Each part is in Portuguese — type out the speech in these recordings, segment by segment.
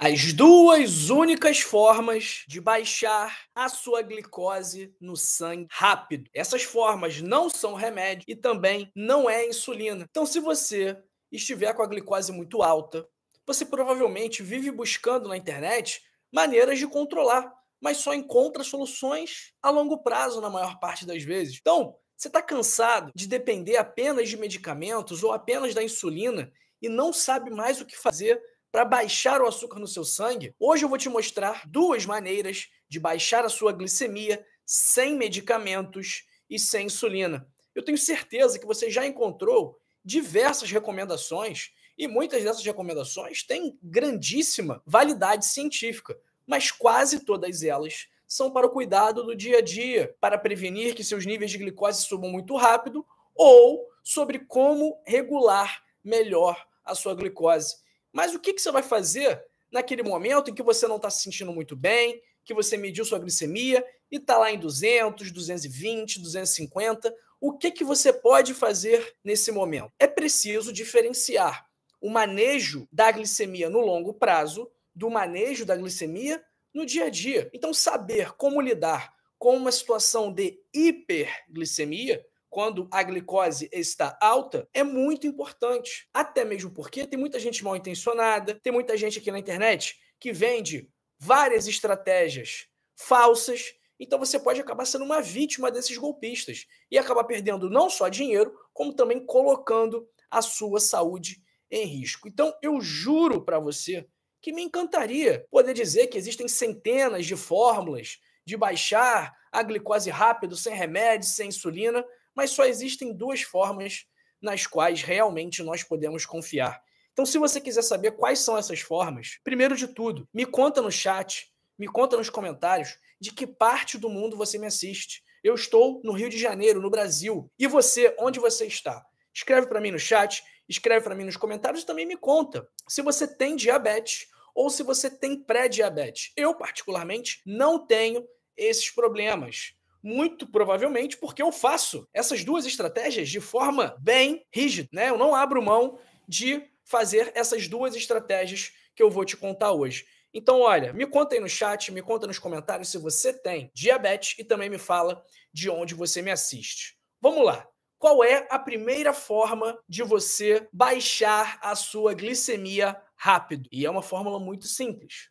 As duas únicas formas de baixar a sua glicose no sangue rápido. Essas formas não são remédio e também não é insulina. Então, se você estiver com a glicose muito alta, você provavelmente vive buscando na internet maneiras de controlar, mas só encontra soluções a longo prazo na maior parte das vezes. Então, você está cansado de depender apenas de medicamentos ou apenas da insulina e não sabe mais o que fazer para baixar o açúcar no seu sangue, hoje eu vou te mostrar duas maneiras de baixar a sua glicemia sem medicamentos e sem insulina. Eu tenho certeza que você já encontrou diversas recomendações e muitas dessas recomendações têm grandíssima validade científica, mas quase todas elas são para o cuidado do dia a dia, para prevenir que seus níveis de glicose subam muito rápido ou sobre como regular melhor a sua glicose. Mas o que, que você vai fazer naquele momento em que você não está se sentindo muito bem, que você mediu sua glicemia e está lá em 200, 220, 250? O que, que você pode fazer nesse momento? É preciso diferenciar o manejo da glicemia no longo prazo do manejo da glicemia no dia a dia. Então, saber como lidar com uma situação de hiperglicemia quando a glicose está alta é muito importante. Até mesmo porque tem muita gente mal intencionada, tem muita gente aqui na internet que vende várias estratégias falsas. Então você pode acabar sendo uma vítima desses golpistas e acabar perdendo não só dinheiro, como também colocando a sua saúde em risco. Então eu juro para você que me encantaria poder dizer que existem centenas de fórmulas de baixar a glicose rápido, sem remédio, sem insulina, mas só existem duas formas nas quais realmente nós podemos confiar. Então, se você quiser saber quais são essas formas, primeiro de tudo, me conta no chat, me conta nos comentários de que parte do mundo você me assiste. Eu estou no Rio de Janeiro, no Brasil. E você, onde você está? Escreve para mim no chat, escreve para mim nos comentários e também me conta se você tem diabetes ou se você tem pré-diabetes. Eu, particularmente, não tenho esses problemas. Muito provavelmente porque eu faço essas duas estratégias de forma bem rígida, né? Eu não abro mão de fazer essas duas estratégias que eu vou te contar hoje. Então, olha, me conta aí no chat, me conta nos comentários se você tem diabetes e também me fala de onde você me assiste. Vamos lá. Qual é a primeira forma de você baixar a sua glicemia rápido? E é uma fórmula muito simples.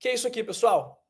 Que é isso aqui, pessoal?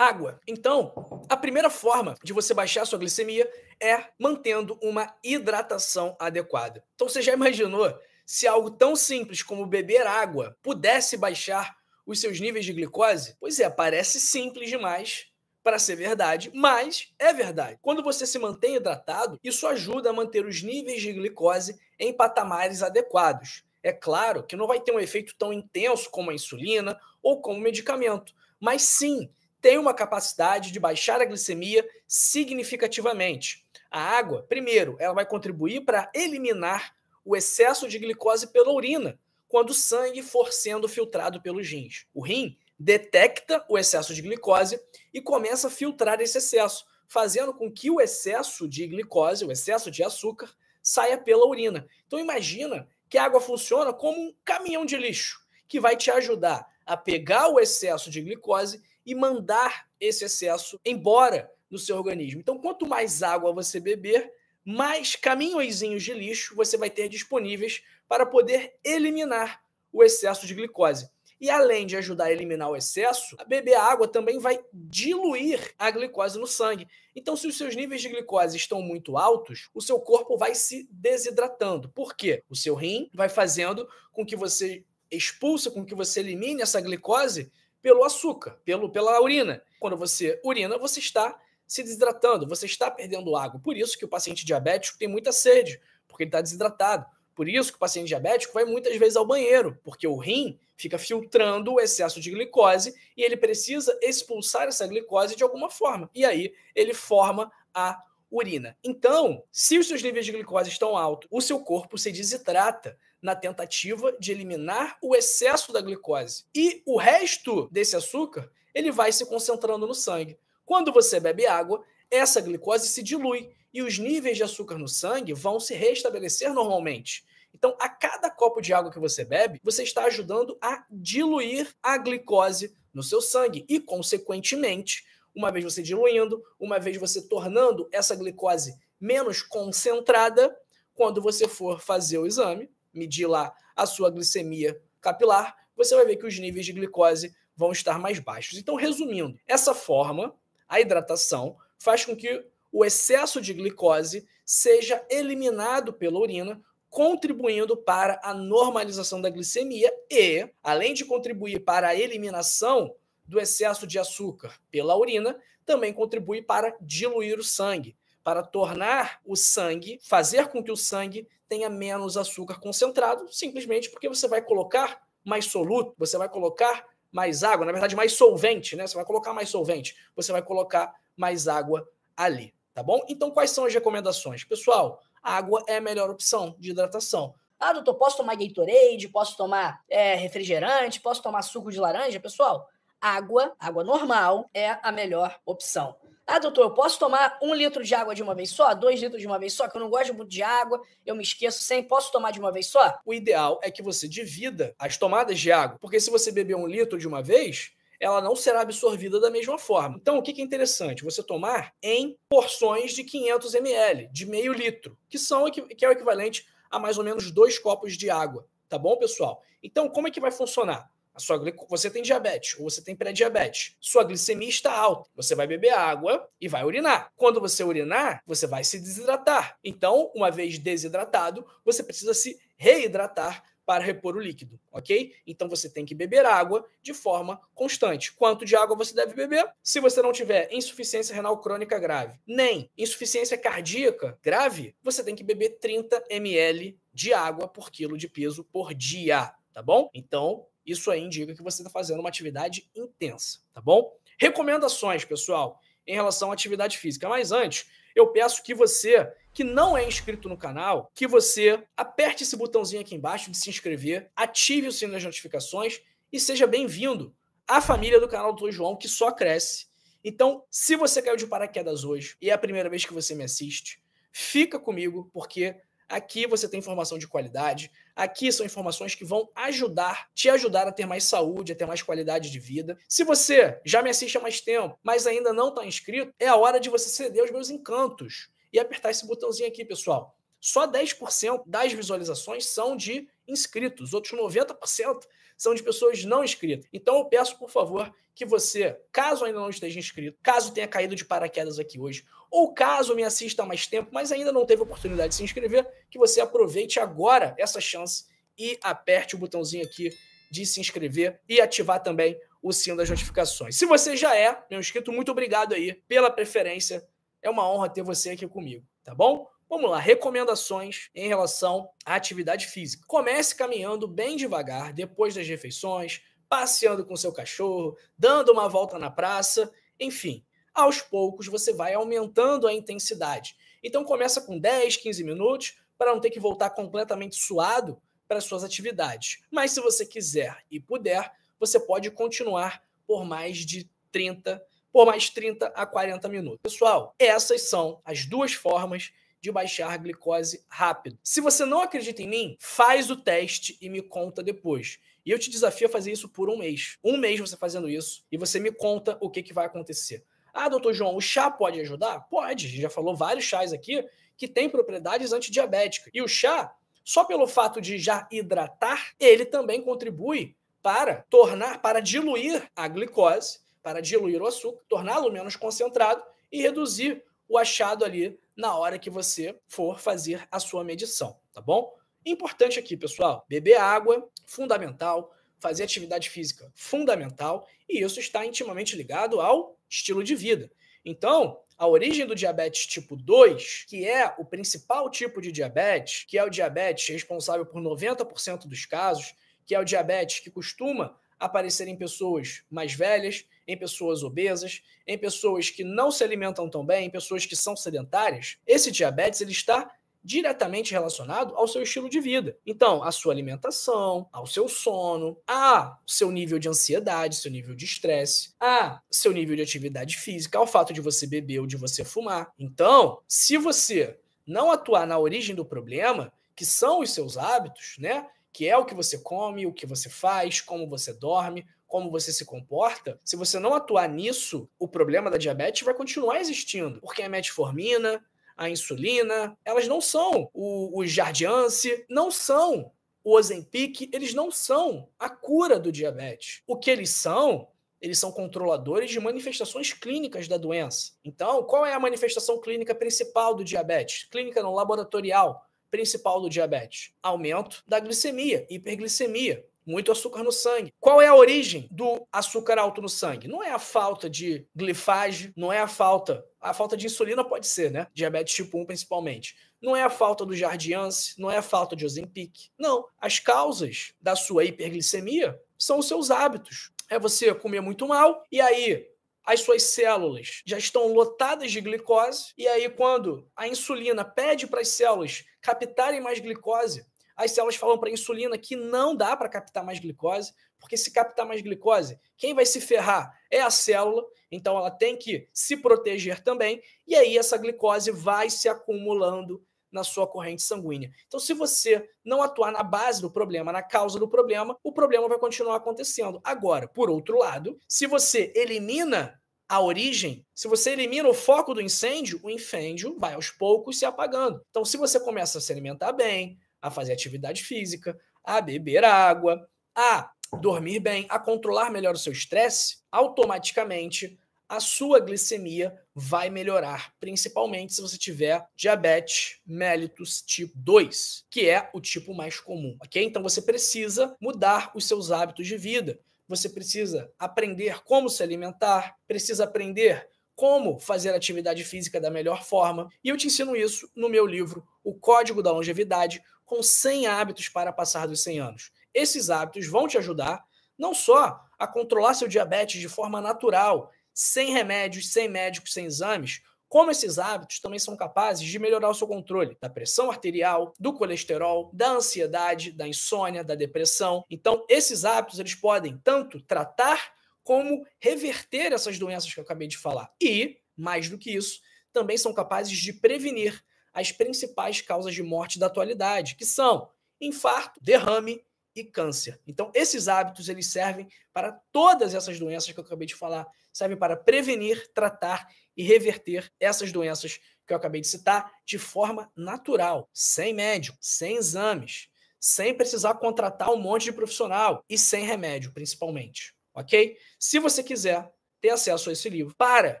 água. Então, a primeira forma de você baixar a sua glicemia é mantendo uma hidratação adequada. Então, você já imaginou se algo tão simples como beber água pudesse baixar os seus níveis de glicose? Pois é, parece simples demais, para ser verdade, mas é verdade. Quando você se mantém hidratado, isso ajuda a manter os níveis de glicose em patamares adequados. É claro que não vai ter um efeito tão intenso como a insulina ou como o medicamento, mas sim tem uma capacidade de baixar a glicemia significativamente. A água, primeiro, ela vai contribuir para eliminar o excesso de glicose pela urina, quando o sangue for sendo filtrado pelos rins. O rim detecta o excesso de glicose e começa a filtrar esse excesso, fazendo com que o excesso de glicose, o excesso de açúcar, saia pela urina. Então imagina que a água funciona como um caminhão de lixo que vai te ajudar a pegar o excesso de glicose e mandar esse excesso embora do seu organismo. Então, quanto mais água você beber, mais caminhozinhos de lixo você vai ter disponíveis para poder eliminar o excesso de glicose. E além de ajudar a eliminar o excesso, beber água também vai diluir a glicose no sangue. Então, se os seus níveis de glicose estão muito altos, o seu corpo vai se desidratando. Por quê? O seu rim vai fazendo com que você expulsa, com que você elimine essa glicose pelo açúcar, pelo, pela urina. Quando você urina, você está se desidratando, você está perdendo água. Por isso que o paciente diabético tem muita sede, porque ele está desidratado. Por isso que o paciente diabético vai muitas vezes ao banheiro, porque o rim fica filtrando o excesso de glicose e ele precisa expulsar essa glicose de alguma forma. E aí ele forma a urina. Então, se os seus níveis de glicose estão altos, o seu corpo se desidrata na tentativa de eliminar o excesso da glicose. E o resto desse açúcar, ele vai se concentrando no sangue. Quando você bebe água, essa glicose se dilui e os níveis de açúcar no sangue vão se restabelecer normalmente. Então, a cada copo de água que você bebe, você está ajudando a diluir a glicose no seu sangue e, consequentemente, uma vez você diluindo, uma vez você tornando essa glicose menos concentrada, quando você for fazer o exame, medir lá a sua glicemia capilar, você vai ver que os níveis de glicose vão estar mais baixos. Então, resumindo, essa forma, a hidratação, faz com que o excesso de glicose seja eliminado pela urina, contribuindo para a normalização da glicemia e, além de contribuir para a eliminação do excesso de açúcar pela urina também contribui para diluir o sangue, para tornar o sangue, fazer com que o sangue tenha menos açúcar concentrado, simplesmente porque você vai colocar mais soluto, você vai colocar mais água, na verdade, mais solvente, né? Você vai colocar mais solvente, você vai colocar mais água ali, tá bom? Então, quais são as recomendações? Pessoal, água é a melhor opção de hidratação. Ah, doutor, posso tomar Gatorade, posso tomar é, refrigerante, posso tomar suco de laranja? Pessoal, água, água normal, é a melhor opção. Ah, doutor, eu posso tomar um litro de água de uma vez só? Dois litros de uma vez só? Que eu não gosto muito de água, eu me esqueço sem. Posso tomar de uma vez só? O ideal é que você divida as tomadas de água, porque se você beber um litro de uma vez, ela não será absorvida da mesma forma. Então, o que é interessante? Você tomar em porções de 500 ml, de meio litro, que, são, que é o equivalente a mais ou menos dois copos de água. Tá bom, pessoal? Então, como é que vai funcionar? A sua você tem diabetes ou você tem pré-diabetes. Sua glicemia está alta. Você vai beber água e vai urinar. Quando você urinar, você vai se desidratar. Então, uma vez desidratado, você precisa se reidratar para repor o líquido, ok? Então você tem que beber água de forma constante. Quanto de água você deve beber? Se você não tiver insuficiência renal crônica grave, nem insuficiência cardíaca grave, você tem que beber 30 ml de água por quilo de peso por dia, tá bom? Então isso aí indica que você está fazendo uma atividade intensa, tá bom? Recomendações, pessoal, em relação à atividade física. Mas antes, eu peço que você que não é inscrito no canal, que você aperte esse botãozinho aqui embaixo de se inscrever, ative o sino das notificações e seja bem-vindo à família do canal do João, que só cresce. Então, se você caiu de paraquedas hoje e é a primeira vez que você me assiste, fica comigo, porque Aqui você tem informação de qualidade, aqui são informações que vão ajudar, te ajudar a ter mais saúde, a ter mais qualidade de vida. Se você já me assiste há mais tempo, mas ainda não está inscrito, é a hora de você ceder aos meus encantos e apertar esse botãozinho aqui, pessoal. Só 10% das visualizações são de inscritos, outros 90% são de pessoas não inscritas. Então eu peço, por favor, que você, caso ainda não esteja inscrito, caso tenha caído de paraquedas aqui hoje, ou caso me assista há mais tempo, mas ainda não teve oportunidade de se inscrever, que você aproveite agora essa chance e aperte o botãozinho aqui de se inscrever e ativar também o sino das notificações. Se você já é meu inscrito, muito obrigado aí pela preferência. É uma honra ter você aqui comigo, tá bom? Vamos lá, recomendações em relação à atividade física. Comece caminhando bem devagar depois das refeições, passeando com seu cachorro, dando uma volta na praça, enfim, aos poucos você vai aumentando a intensidade. Então começa com 10, 15 minutos para não ter que voltar completamente suado para suas atividades. Mas se você quiser e puder, você pode continuar por mais de 30, por mais 30 a 40 minutos. Pessoal, essas são as duas formas de baixar glicose rápido. Se você não acredita em mim, faz o teste e me conta depois. E eu te desafio a fazer isso por um mês. Um mês você fazendo isso e você me conta o que, que vai acontecer. Ah, doutor João, o chá pode ajudar? Pode. A gente já falou vários chás aqui que têm propriedades antidiabéticas. E o chá, só pelo fato de já hidratar, ele também contribui para tornar, para diluir a glicose, para diluir o açúcar, torná-lo menos concentrado e reduzir o achado ali na hora que você for fazer a sua medição, tá bom? Importante aqui, pessoal, beber água, fundamental fazer atividade física fundamental e isso está intimamente ligado ao estilo de vida. Então, a origem do diabetes tipo 2, que é o principal tipo de diabetes, que é o diabetes responsável por 90% dos casos, que é o diabetes que costuma aparecer em pessoas mais velhas, em pessoas obesas, em pessoas que não se alimentam tão bem, em pessoas que são sedentárias, esse diabetes ele está diretamente relacionado ao seu estilo de vida. Então, à sua alimentação, ao seu sono, a seu nível de ansiedade, seu nível de estresse, a seu nível de atividade física, ao fato de você beber ou de você fumar. Então, se você não atuar na origem do problema, que são os seus hábitos, né? Que é o que você come, o que você faz, como você dorme, como você se comporta, se você não atuar nisso, o problema da diabetes vai continuar existindo, porque é metformina, a insulina, elas não são o, o Jardiance, não são o Ozempic, eles não são a cura do diabetes. O que eles são, eles são controladores de manifestações clínicas da doença. Então, qual é a manifestação clínica principal do diabetes? Clínica não laboratorial principal do diabetes? Aumento da glicemia, hiperglicemia muito açúcar no sangue. Qual é a origem do açúcar alto no sangue? Não é a falta de glifage, não é a falta. A falta de insulina pode ser, né? Diabetes tipo 1 principalmente. Não é a falta do Jardiance, não é a falta de Ozempic. Não, as causas da sua hiperglicemia são os seus hábitos. É você comer muito mal e aí as suas células já estão lotadas de glicose, e aí, quando a insulina pede para as células captarem mais glicose, as células falam para a insulina que não dá para captar mais glicose, porque se captar mais glicose, quem vai se ferrar é a célula, então ela tem que se proteger também, e aí essa glicose vai se acumulando na sua corrente sanguínea. Então, se você não atuar na base do problema, na causa do problema, o problema vai continuar acontecendo. Agora, por outro lado, se você elimina a origem, se você elimina o foco do incêndio, o incêndio vai aos poucos se apagando. Então, se você começa a se alimentar bem, a fazer atividade física, a beber água, a dormir bem, a controlar melhor o seu estresse, automaticamente a sua glicemia vai melhorar, principalmente se você tiver diabetes mellitus tipo 2, que é o tipo mais comum, ok? Então você precisa mudar os seus hábitos de vida. Você precisa aprender como se alimentar, precisa aprender como fazer atividade física da melhor forma. E eu te ensino isso no meu livro, O Código da Longevidade, com 100 hábitos para passar dos 100 anos. Esses hábitos vão te ajudar não só a controlar seu diabetes de forma natural, sem remédios, sem médicos, sem exames, como esses hábitos também são capazes de melhorar o seu controle da pressão arterial, do colesterol, da ansiedade, da insônia, da depressão. Então, esses hábitos eles podem tanto tratar como reverter essas doenças que eu acabei de falar. E, mais do que isso, também são capazes de prevenir as principais causas de morte da atualidade, que são infarto, derrame e câncer. Então, esses hábitos eles servem para todas essas doenças que eu acabei de falar, servem para prevenir, tratar e reverter essas doenças que eu acabei de citar de forma natural, sem médico, sem exames, sem precisar contratar um monte de profissional e sem remédio, principalmente. Ok? Se você quiser ter acesso a esse livro, para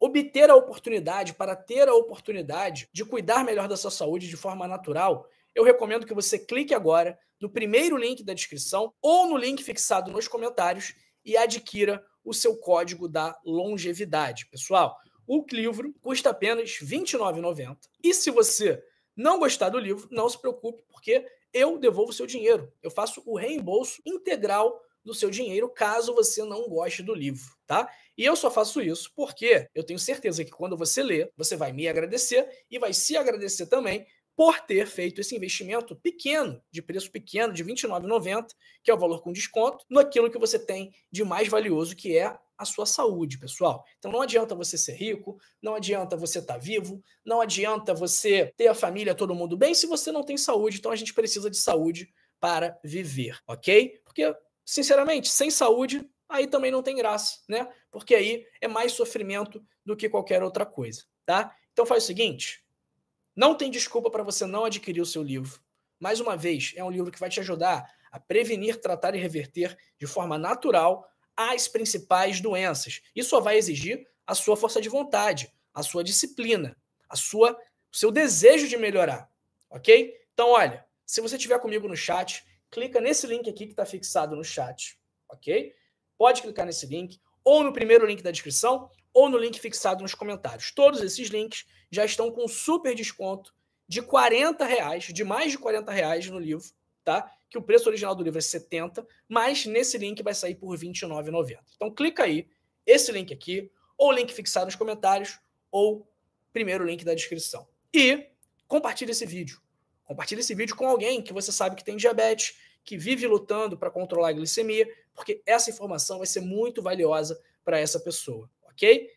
obter a oportunidade, para ter a oportunidade de cuidar melhor da sua saúde de forma natural, eu recomendo que você clique agora no primeiro link da descrição ou no link fixado nos comentários e adquira o seu código da longevidade. Pessoal, o livro custa apenas R$ 29,90. E se você não gostar do livro, não se preocupe, porque eu devolvo o seu dinheiro. Eu faço o reembolso integral do seu dinheiro caso você não goste do livro, tá? E eu só faço isso porque eu tenho certeza que quando você lê, você vai me agradecer e vai se agradecer também por ter feito esse investimento pequeno, de preço pequeno, de R$ 29,90, que é o valor com desconto, no aquilo que você tem de mais valioso, que é a sua saúde, pessoal. Então não adianta você ser rico, não adianta você estar tá vivo, não adianta você ter a família, todo mundo bem, se você não tem saúde. Então a gente precisa de saúde para viver, ok? Porque sinceramente, sem saúde, aí também não tem graça, né? Porque aí é mais sofrimento do que qualquer outra coisa, tá? Então faz o seguinte, não tem desculpa para você não adquirir o seu livro. Mais uma vez, é um livro que vai te ajudar a prevenir, tratar e reverter de forma natural as principais doenças. Isso só vai exigir a sua força de vontade, a sua disciplina, a sua o seu desejo de melhorar, OK? Então olha, se você tiver comigo no chat clica nesse link aqui que está fixado no chat, ok? Pode clicar nesse link, ou no primeiro link da descrição, ou no link fixado nos comentários. Todos esses links já estão com super desconto de 40 reais, de mais de 40 reais no livro, tá? Que o preço original do livro é 70, mas nesse link vai sair por 29,90. Então clica aí, esse link aqui, ou link fixado nos comentários, ou primeiro link da descrição. E compartilha esse vídeo. Compartilhe esse vídeo com alguém que você sabe que tem diabetes, que vive lutando para controlar a glicemia, porque essa informação vai ser muito valiosa para essa pessoa, ok?